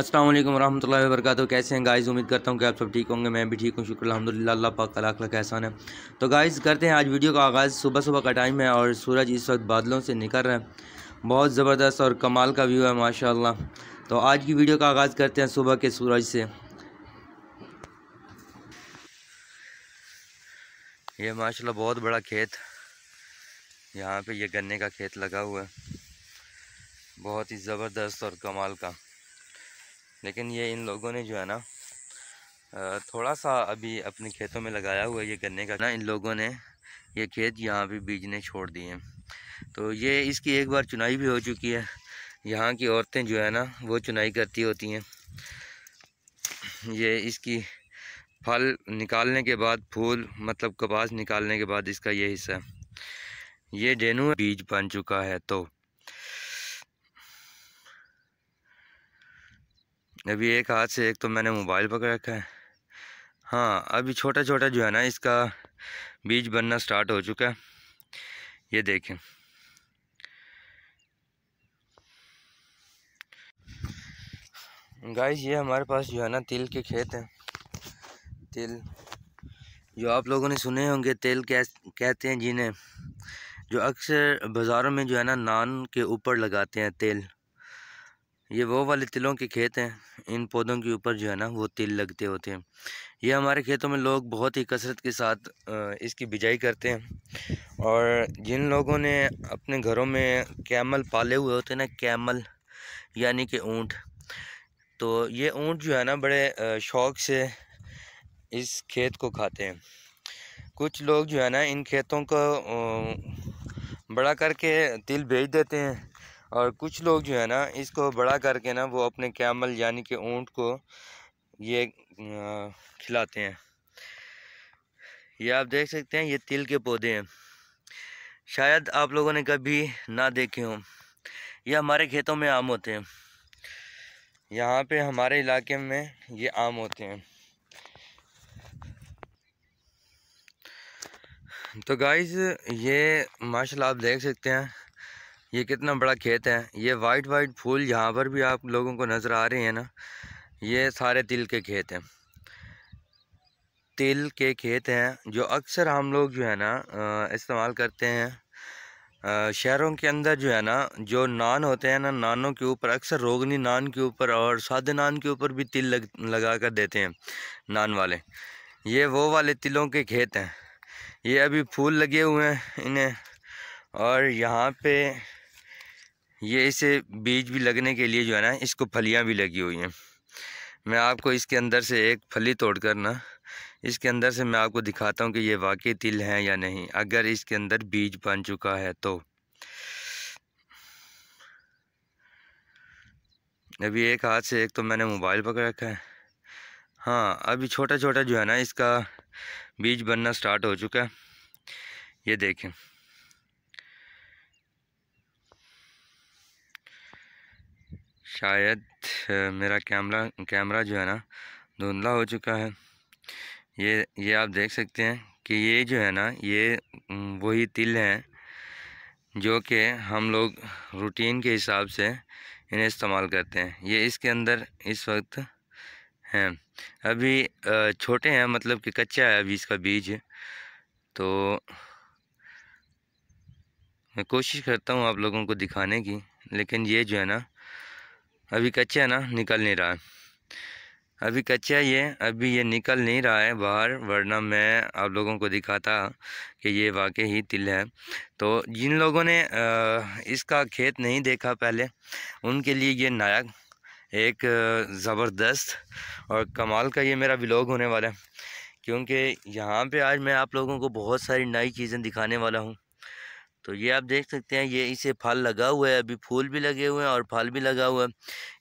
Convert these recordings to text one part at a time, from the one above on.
अस्सलाम वालेकुम रहमतुल्लाहि कैसे हैं गाइस उम्मीद करता हूँ कि आप सब ठीक होंगे मैं भी ठीक हूँ शुक्र अलहमदिल्ला अल्लाह पाक लाख लाख एहसान है तो गाइस करते हैं आज वीडियो का आगाज़ सुबह सुबह का टाइम है और सूरज इस वक्त बादलों से निकल रहा है बहुत ज़बरदस्त और कमाल का व्यू है माशा तो आज की वीडियो का आगाज़ करते हैं सुबह के सूरज से ये माशाल्लाह बहुत बड़ा खेत यहाँ पर यह गन्ने का खेत लगा हुआ है बहुत ही ज़बरदस्त और कमाल का लेकिन ये इन लोगों ने जो है ना थोड़ा सा अभी अपने खेतों में लगाया हुआ ये गन्ने का ना इन लोगों ने ये खेत यहाँ पर बीजने छोड़ दिए हैं तो ये इसकी एक बार चुनाई भी हो चुकी है यहाँ की औरतें जो है ना वो चुनाई करती होती हैं ये इसकी फल निकालने के बाद फूल मतलब कपास निकालने के बाद इसका ये हिस्सा है ये डेनू बीज बन चुका है तो अभी एक हाथ से एक तो मैंने मोबाइल पकड़ रखा है हाँ अभी छोटा छोटा जो है ना इसका बीज बनना स्टार्ट हो चुका है ये देखें गाइस ये हमारे पास जो है ना तिल के खेत हैं तिल जो आप लोगों ने सुने होंगे तेल कह, कहते हैं जिन्हें जो अक्सर बाज़ारों में जो है ना नान के ऊपर लगाते हैं तेल ये वो वाले तिलों के खेत हैं इन पौधों के ऊपर जो है ना वो तिल लगते होते हैं ये हमारे खेतों में लोग बहुत ही कसरत के साथ इसकी बिजाई करते हैं और जिन लोगों ने अपने घरों में कैमल पाले हुए होते हैं ना कैमल यानी कि ऊँट तो ये ऊँट जो है ना बड़े शौक़ से इस खेत को खाते हैं कुछ लोग जो है ना इन खेतों को बड़ा करके तिल भेज देते हैं और कुछ लोग जो है ना इसको बड़ा करके ना वो अपने कैमल यानी कि ऊँट को ये खिलाते हैं ये आप देख सकते हैं ये तिल के पौधे हैं शायद आप लोगों ने कभी ना देखे हों ये हमारे खेतों में आम होते हैं यहाँ पे हमारे इलाके में ये आम होते हैं तो गाइज़ ये माशाल्लाह आप देख सकते हैं ये कितना बड़ा खेत है ये वाइट वाइट फूल यहाँ पर भी आप लोगों को नज़र आ रहे हैं ना ये सारे तिल के खेत हैं तिल के खेत हैं जो अक्सर हम लोग जो है ना इस्तेमाल करते हैं शहरों के अंदर जो है ना जो नान होते हैं ना नानों के ऊपर अक्सर रोगनी नान के ऊपर और सादे नान के ऊपर भी तिल लग लगा कर देते हैं नान वाले ये वो वाले तिलों के खेत हैं ये अभी फूल लगे हुए हैं इन्हें और यहाँ पे ये इसे बीज भी लगने के लिए जो है ना इसको फलियाँ भी लगी हुई हैं मैं आपको इसके अंदर से एक फली तोड़ कर ना इसके अंदर से मैं आपको दिखाता हूँ कि ये वाकई तिल हैं या नहीं अगर इसके अंदर बीज बन चुका है तो अभी एक हाथ से एक तो मैंने मोबाइल पकड़ रखा है हाँ अभी छोटा छोटा जो है ना इसका बीज बनना स्टार्ट हो चुका है ये देखें शायद मेरा कैमरा कैमरा जो है ना धुंधला हो चुका है ये ये आप देख सकते हैं कि ये जो है ना ये वही तिल हैं जो कि हम लोग रूटीन के हिसाब से इन्हें इस्तेमाल करते हैं ये इसके अंदर इस वक्त हैं अभी छोटे हैं मतलब कि कच्चा है अभी इसका बीज तो मैं कोशिश करता हूँ आप लोगों को दिखाने की लेकिन ये जो है ना अभी कच्चा ना निकल नहीं रहा है अभी कच्चा है ये अभी ये निकल नहीं रहा है बाहर वरना मैं आप लोगों को दिखाता कि ये वाकई ही तिल है तो जिन लोगों ने इसका खेत नहीं देखा पहले उनके लिए ये नायक एक ज़बरदस्त और कमाल का ये मेरा विलोग होने वाला है क्योंकि यहाँ पे आज मैं आप लोगों को बहुत सारी नई चीज़ें दिखाने वाला हूँ तो ये आप देख सकते हैं ये इसे फल लगा हुआ है अभी फूल भी लगे हुए हैं और फल भी लगा हुआ है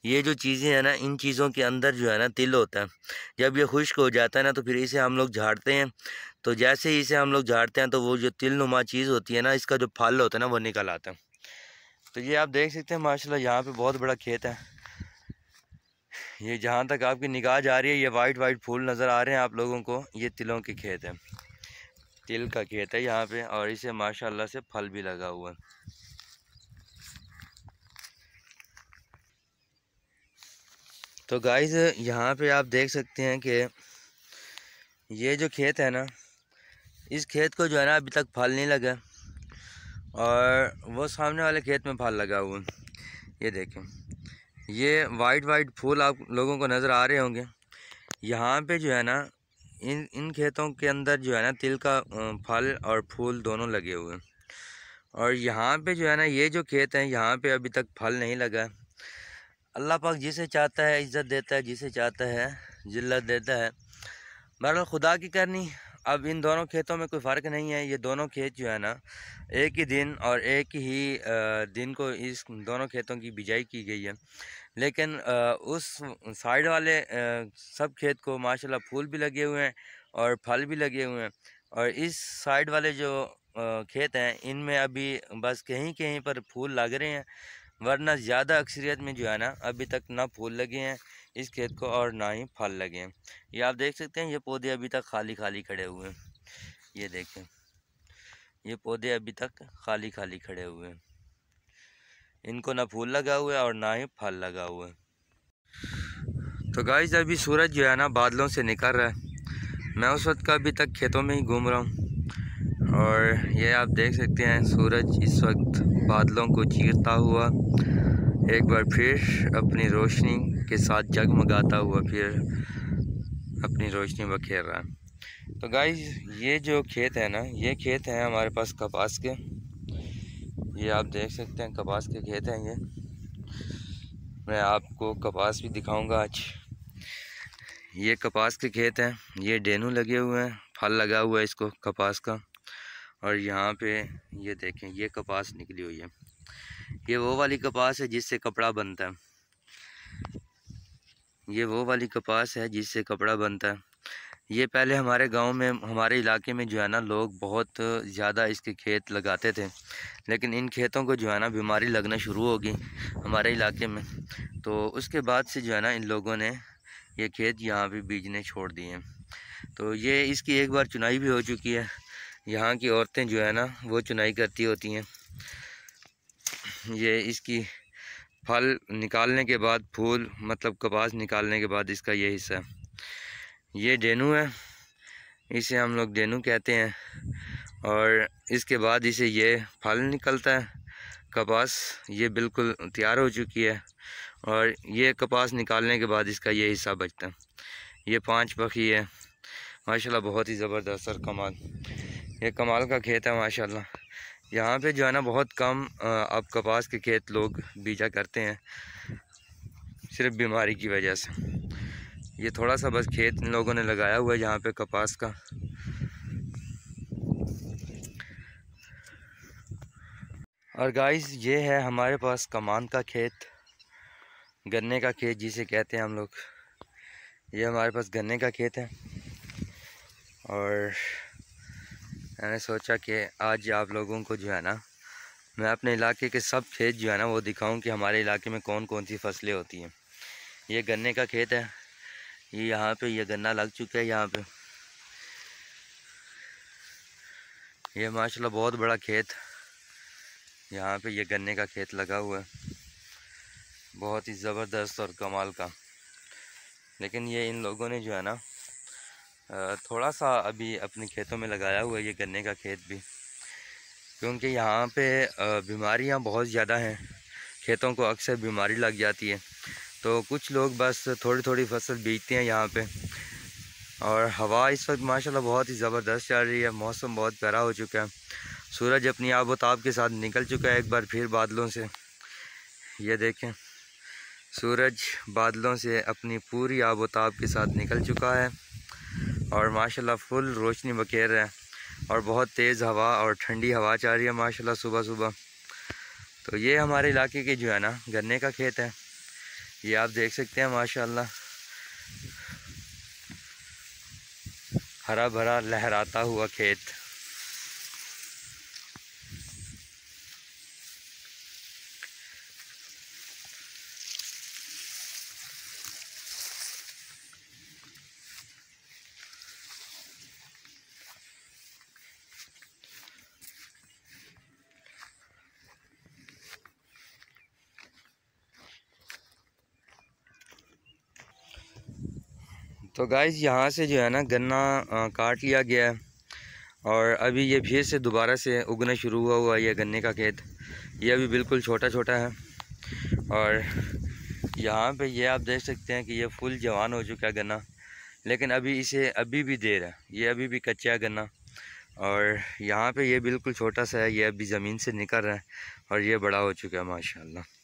ये जो चीज़ें हैं ना इन चीज़ों के अंदर जो है ना तिल होता है जब ये खुश्क हो जाता है ना तो फिर इसे हम लोग झाड़ते हैं तो जैसे ही इसे हम लोग झाड़ते हैं तो वो जो तिल नुमा चीज़ होती है ना इसका जो फल होता है ना वो निकल आता है तो ये आप देख सकते हैं माशाला यहाँ पर बहुत बड़ा खेत है ये जहाँ तक आपकी निगाह जा रही है ये वाइट वाइट फूल नज़र आ रहे हैं आप लोगों को ये तिलों के खेत हैं तिल का खेत है यहाँ पे और इसे माशाल्लाह से फल भी लगा हुआ तो गाइस यहाँ पे आप देख सकते हैं कि ये जो खेत है ना इस खेत को जो है ना अभी तक फल नहीं लगा और वो सामने वाले खेत में फल लगा हुआ ये देखें ये वाइट वाइट फूल आप लोगों को नज़र आ रहे होंगे यहाँ पे जो है ना इन इन खेतों के अंदर जो है ना तिल का फल और फूल दोनों लगे हुए हैं और यहाँ पे जो है ना ये जो खेत हैं यहाँ पे अभी तक फल नहीं लगा अल्लाह पाक जिसे चाहता है इज़्ज़त देता है जिसे चाहता है जिल्लत देता है बहरहाल खुदा की करनी अब इन दोनों खेतों में कोई फ़र्क नहीं है ये दोनों खेत जो है ना एक ही दिन और एक ही दिन को इस दोनों खेतों की बिजाई की गई है लेकिन उस साइड वाले सब खेत को माशाल्लाह फूल भी लगे हुए हैं और फल भी लगे हुए हैं और इस साइड वाले जो खेत हैं इनमें अभी बस कहीं कहीं पर फूल लग रहे हैं वरना ज़्यादा अक्सरियत में जो है ना अभी तक ना फूल लगे हैं इस खेत को और ना ही फल लगे हैं ये आप देख सकते हैं ये पौधे अभी तक खाली खाली खड़े हुए हैं ये देखें ये पौधे अभी तक खाली खाली खड़े हुए हैं इनको ना फूल लगा हुआ है और ना ही फल लगा हुआ है तो गाइस अभी सूरज जो है ना बादलों से निकल रहा है मैं उस वक्त का अभी तक खेतों में ही घूम रहा हूँ और ये आप देख सकते हैं सूरज इस वक्त बादलों को चीरता हुआ एक बार फिर अपनी रोशनी के साथ जगमगाता हुआ फिर अपनी रोशनी बखेर रहा है तो गाइस ये जो खेत है ना ये खेत है हमारे पास कपास के ये आप देख सकते हैं कपास के खेत हैं ये मैं आपको कपास भी दिखाऊंगा आज ये कपास के खेत हैं ये डेनू लगे हुए हैं फल लगा हुआ है इसको कपास का और यहाँ पे ये देखें ये कपास निकली हुई है ये वो वाली कपास है जिससे कपड़ा बनता है ये वो वाली कपास है जिससे कपड़ा बनता है ये पहले हमारे गांव में हमारे इलाके में जो है ना लोग बहुत ज़्यादा इसके खेत लगाते थे लेकिन इन खेतों को जो है ना बीमारी लगना शुरू हो गई हमारे इलाके में तो उसके बाद से जो है ना इन लोगों ने ये खेत यहाँ भी बीजने छोड़ दिए तो ये इसकी एक बार चुनाई भी हो चुकी है यहाँ की औरतें जो है ना वो चुनाई करती होती हैं ये इसकी फल निकालने के बाद फूल मतलब कपास निकालने के बाद इसका ये हिस्सा है ये डेनू है इसे हम लोग डेनू कहते हैं और इसके बाद इसे ये फल निकलता है कपास ये बिल्कुल तैयार हो चुकी है और ये कपास निकालने के बाद इसका ये हिस्सा बचता है ये पांच पखी है माशाल्लाह बहुत ही ज़बरदस्त और कमाल ये कमाल का खेत है माशाल्लाह यहाँ पे जो है ना बहुत कम अब कपास के खेत लोग बीजा करते हैं सिर्फ बीमारी की वजह से ये थोड़ा सा बस खेत इन लोगों ने लगाया हुआ है यहाँ पे कपास का और गाइस ये है हमारे पास कमान का खेत गन्ने का खेत जिसे कहते हैं हम लोग ये हमारे पास गन्ने का खेत है और मैंने सोचा कि आज आप लोगों को जो है ना मैं अपने इलाके के सब खेत जो है ना वो दिखाऊं कि हमारे इलाके में कौन कौन सी फसलें होती हैं ये गन्ने का खेत है ये यहाँ पे ये गन्ना लग चुका है यहाँ पे ये माशाल्लाह बहुत बड़ा खेत यहाँ पे ये गन्ने का खेत लगा हुआ है बहुत ही ज़बरदस्त और कमाल का लेकिन ये इन लोगों ने जो है ना थोड़ा सा अभी अपने खेतों में लगाया हुआ है ये गन्ने का खेत भी क्योंकि यहाँ पे बीमारियाँ बहुत ज़्यादा हैं खेतों को अक्सर बीमारी लग जाती है तो कुछ लोग बस थोड़ी थोड़ी फसल बीजते हैं यहाँ पे और हवा इस वक्त माशाल्लाह बहुत ही ज़बरदस्त चल रही है मौसम बहुत प्यारा हो चुका है सूरज अपनी आबोताब ताब के साथ निकल चुका है एक बार फिर बादलों से ये देखें सूरज बादलों से अपनी पूरी आबोताब ताब के साथ निकल चुका है और माशाल्लाह फुल रोशनी बखेर है और बहुत तेज़ हवा और ठंडी हवा चल रही है माशाल्लाह सुबह सुबह तो ये हमारे इलाके के जो है ना गन्ने का खेत है ये आप देख सकते हैं माशाल्लाह हरा भरा लहराता हुआ खेत तो गाइज यहाँ से जो है ना गन्ना काट लिया गया है और अभी ये फिर से दोबारा से उगना शुरू हुआ हुआ है गन्ने का खेत ये अभी बिल्कुल छोटा छोटा है और यहाँ पे ये आप देख सकते हैं कि ये फुल जवान हो चुका है गन्ना लेकिन अभी इसे अभी भी देर है ये अभी भी कच्चा है गन्ना और यहाँ पे ये बिल्कुल छोटा सा है ये अभी ज़मीन से निकल रहा है और ये बड़ा हो चुका है माशाल्लाह